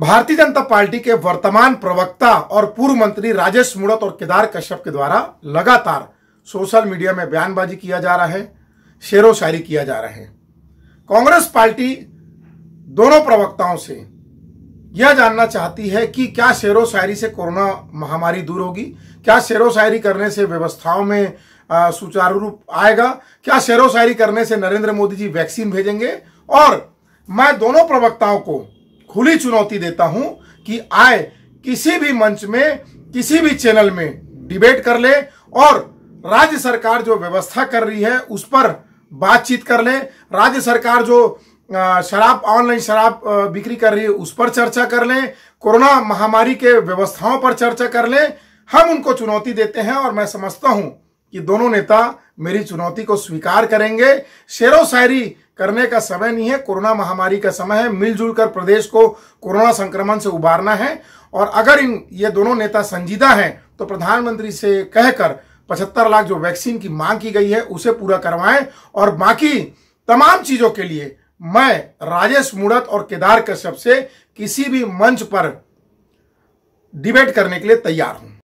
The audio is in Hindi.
भारतीय जनता पार्टी के वर्तमान प्रवक्ता और पूर्व मंत्री राजेश मुड़त और केदार कश्यप के द्वारा लगातार सोशल मीडिया में बयानबाजी किया जा रहा है शेरो शायरी किया जा रहा है कांग्रेस पार्टी दोनों प्रवक्ताओं से यह जानना चाहती है कि क्या शेरो शायरी से कोरोना महामारी दूर होगी क्या शेरो शायरी करने से व्यवस्थाओं में सुचारू रूप आएगा क्या शेरो शायरी करने से नरेंद्र मोदी जी वैक्सीन भेजेंगे और मैं दोनों प्रवक्ताओं को खुली चुनौती देता हूं कि आए किसी भी मंच में किसी भी चैनल में डिबेट कर ले और राज्य सरकार जो व्यवस्था कर रही है उस पर बातचीत कर ले राज्य सरकार जो शराब ऑनलाइन शराब बिक्री कर रही है उस पर चर्चा कर लें कोरोना महामारी के व्यवस्थाओं पर चर्चा कर लें हम उनको चुनौती देते हैं और मैं समझता हूं कि दोनों नेता मेरी चुनौती को स्वीकार करेंगे शेरों शायरी करने का समय नहीं है कोरोना महामारी का समय है मिलजुल कर प्रदेश को कोरोना संक्रमण से उबारना है और अगर इन ये दोनों नेता संजीदा हैं तो प्रधानमंत्री से कहकर पचहत्तर लाख जो वैक्सीन की मांग की गई है उसे पूरा करवाएं और बाकी तमाम चीजों के लिए मैं राजेश मूड़त और केदार कश्यप से किसी भी मंच पर डिबेट करने के लिए तैयार हूं